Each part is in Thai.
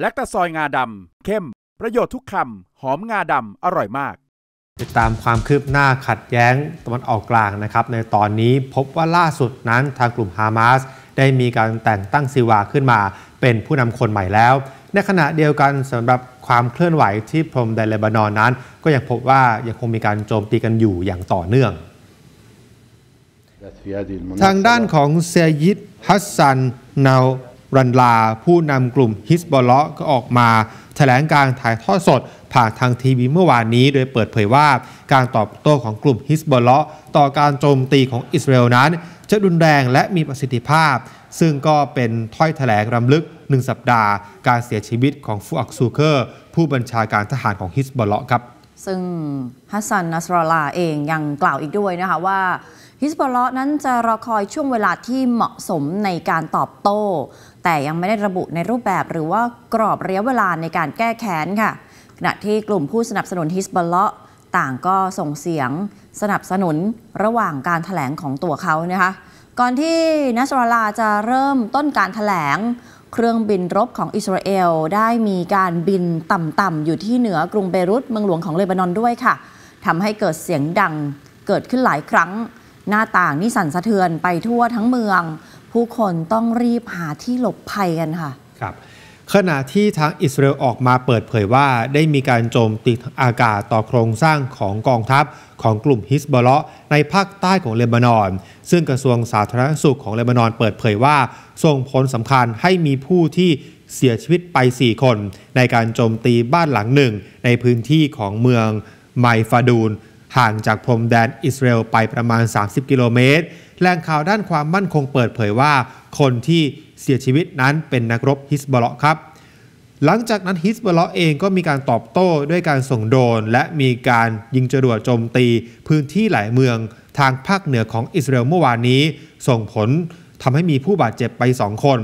และตะซอยงาดำเข้ม ประโยชน์ทุกคำหอมงาดำอร่อยมากติดตามความคืบหน้าขัดแย้งตะวันออกกลางนะครับ ในตอนนี้พบว่าล่าสุดนั้นทางกลุ่มฮามาส ได้มีการแต่งตั้งซีวาขึ้นมาเป็นผู้นำคนใหม่แล้ว ในขณะเดียวกันสำหรับความเคลื่อนไหวที่พรมแดนเลบานอนนั้น ก็ยังพบว่ายังคงมีการโจมตีกันอยู่อย่างต่อเนื่อง ทางด้านของเซยิดฮัสซันนาวรันลาผู้นำกลุ่มฮิสบอลเลาะก็ออกมา แถลงการถ่ายทอดสด ผ่านทางทีวีเมื่อวานนี้ โดยเปิดเผยว่าการตอบโต้ของกลุ่มฮิสบอลเลาะ ต่อการโจมตีของอิสราเอลนั้น จะรุนแรงและมีประสิทธิภาพ ซึ่งก็เป็นถ้อยแถลงรำลึก1สัปดาห์ การเสียชีวิตของฟูอักซูเคอร์ ผู้บัญชาการทหารของฮิสบอลเลาะครับ ซึ่งฮัสซันนัสรอลาเองยังกล่าวอีกด้วยนะคะว่าฮิสบอลเลาะนั้น จะรอคอยช่วงเวลาที่เหมาะสมในการตอบโต้ แต่ยังไม่ได้ระบุในรูปแบบหรือว่ากรอบระยะเวลาในการแก้แค้นค่ะ ขณะที่กลุ่มผู้สนับสนุนฮิสบอลเลาะต่างก็ส่งเสียงสนับสนุนระหว่างการถแถลงของตัวเขานะคะ ก่อนที่นัสรลาจะเริ่มต้นการถแถลง เครื่องบินรบของอิสราเอล ได้มีการบินต่ำๆอยู่ที่เหนือกรุงเบรุตเมืองหลวงของเลบานอนด้วยค่ะทำให้เกิดเสียงดังเกิดขึ้นหลายครั้งหน้าต่างนี่สั่นสะเทือนไปทั่วทั้งเมือง ผู้คนต้องรีบหาที่หลบภัยกันค่ะครับขณะที่ทางอิสราเอลออกมาเปิดเผยว่าได้มีการโจมตีอากาศต่อโครงสร้างของกองทัพของกลุ่มฮิสบอลในภาคใต้ของเลบานอนซึ่งกระทรวงสาธารณสุขของเลบานอน เปิดเผยว่าส่งผลสำคัญให้มีผู้ที่เสียชีวิตไป 4 คน ในการโจมตีบ้านหลังหนึ่ง ในพื้นที่ของเมืองไมฟาดูนห่างจากพรมแดนอิสราเอลไปประมาณ 30 กิโลเมตร แหล่งข่าวด้านความมั่นคงเปิดเผยว่าคนที่เสียชีวิตนั้นเป็นนักรบฮิสบอลครับ หลังจากนั้นฮิสบอลเองก็มีการตอบโต้ด้วยการส่งโดน และมีการยิงจรวดโจมตีพื้นที่หลายเมือง ทางภาคเหนือของอิสราเอลเมื่อวานนี้ ส่งผลทำให้มีผู้บาดเจ็บไป 2 คน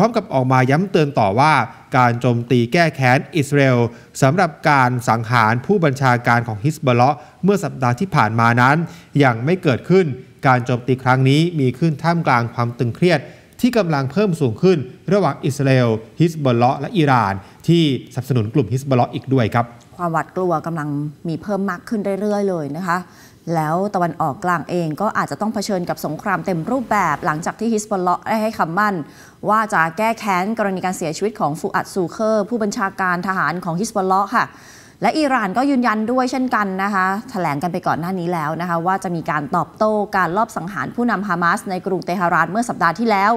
ร้อมกับออกมาย้ำเตือนต่อว่า การโจมตีแก้แค้นอิสราเอลสำหรับการสังหารผู้บัญชาการของฮิสบอลเมื่อสัปดาห์ที่ผ่านมานั้นยังไม่เกิดขึ้นการโจมตีครั้งนี้มีขึ้นท่ามกลางความตึงเครียด ที่กำลังเพิ่มสูงขึ้น ระหว่างอิสราเอลฮิสบอลและอิหร่าน ที่สนับสนุนกลุ่มฮิสบอลอีกด้วยครับความหวาดกลัวกำลังมีเพิ่มมากขึ้นเรื่อยๆเลยนะคะแล้วตะวันออกกลางเองก็อาจจะต้องเผชิญกับสงครามเต็มรูปแบบหลังจากที่ฮิสบอลเลาะได้ให้คำมั่น ว่าจะแก้แค้นกรณีการเสียชีวิตของฟูอัดซูเคอร์ผู้บัญชาการทหารของฮิสบอลเลาะค่ะ และอิหร่านก็ยืนยันด้วยเช่นกันนะคะถแถลงกันไปก่อนหน้านี้แล้วนะคะว่าจะมีการตอบโต้การลอบสังหารผู้นำฮามาสในกรุงเตหะรานเมื่อสัปดาห์ที่แล้ว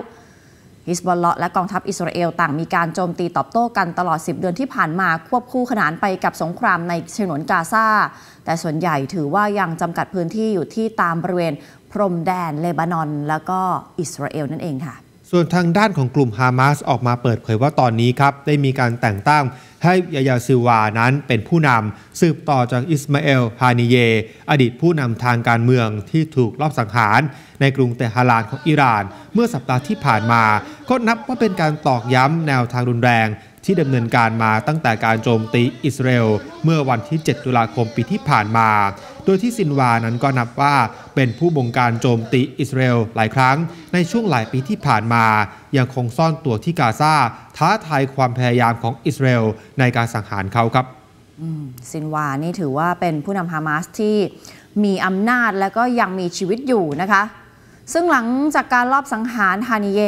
ฮิสบอลเลาะและกองทัพอิสราเอลต่างมีการโจมตีตอบโต้กันตลอด 10 เดือนที่ผ่านมา ควบคู่ขนานไปกับสงครามในฉนวนกาซาแต่ส่วนใหญ่ถือว่ายังจำกัดพื้นที่อยู่ที่ตามบริเวณพรมแดนเลบานอนและก็อิสราเอลนั่นเองค่ะส่วนทางด้านของกลุ่มฮามาสออกมาเปิดเผยว่าตอนนี้ครับ ได้มีการแต่งตั้งให้ยายาซิวานั้นเป็นผู้นำสืบต่อจากอิสมาเอล ฮานิเย อดีตผู้นำทางการเมืองที่ถูกลอบสังหาร ในกรุงเตหะรานของอิหร่าน เมื่อสัปดาห์ที่ผ่านมาก็นับว่าเป็นการตอกย้ำแนวทางรุนแรงที่ดำเนินการมาตั้งแต่การโจมตีอิสราเอลเมื่อวันที่ 7 ตุลาคม ปีที่ผ่านมา โดยที่ซินวานั้นก็นับว่าเป็นผู้บงการโจมตีอิสราเอลหลายครั้ง ในช่วงหลายปีที่ผ่านมา ยังคงซ่อนตัวที่กาซาท้าทายความพยายามของอิสราเอลในการสังหารเขาครับซินวานี่ถือว่าเป็นผู้นำฮามาส ที่มีอำนาจและก็ยังมีชีวิตอยู่นะคะ ซึ่งหลังจากการลอบสังหารฮานิเย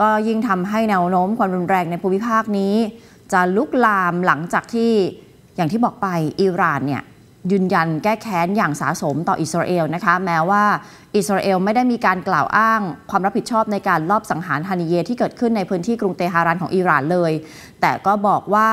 ก็ยิ่งทำให้แนวโน้มความรุนแรงในภูมิภาคนี้ จะลุกลามหลังจากที่อย่างที่บอกไปอิหร่านเนี่ยยืนยันแก้แค้นอย่างสาสมต่ออิสราเอลนะคะแม้ว่าอิสราเอลไม่ได้มีการกล่าวอ้างความรับผิดชอบในการลอบสังหารฮานิเยที่เกิดขึ้นในพื้นที่กรุงเตหะรานของอิหร่านเลย แต่ก็บอกว่า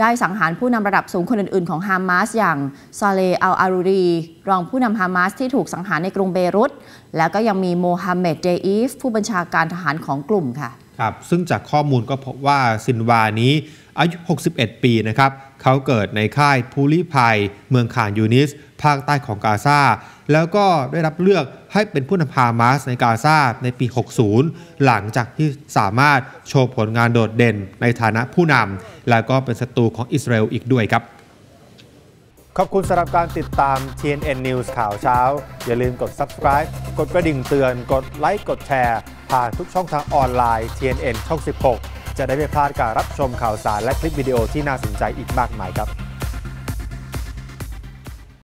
ได้สังหารผู้นำระดับสูงคนอื่นๆ ของฮามาสอย่างซาเลอัลอารูรีรองผู้นำฮามาสที่ถูกสังหารในกรุงเบรุตแล้วก็ยังมีโมฮัมเหม็ดเดอีฟผู้บัญชาการทหารของกลุ่มค่ะครับซึ่งจากข้อมูลก็พบว่าซินวานี้อายุ 61ปีนะครับเขาเกิดในค่ายพูลิภัยเมืองคานยูนิส ภาคใต้ของกาซาแล้วก็ได้รับเลือกให้เป็นผู้นำฮามาสในกาซาในปี 60 หลังจากที่สามารถโชว์ผลงานโดดเด่นในฐานะผู้นำแล้วก็เป็นศัตรูของอิสราเอลอีกด้วยครับ ขอบคุณสำหรับการติดตาม TNN News ข่าวเช้า อย่าลืมกด subscribe กดกระดิ่งเตือนกดไลค์กดแชร์ผ่านทุกช่องทางออนไลน์ TNN ช่อง16จะได้ไม่พลาดการรับชมข่าวสารและคลิปวิดีโอที่น่าสนใจอีกมากมายครับ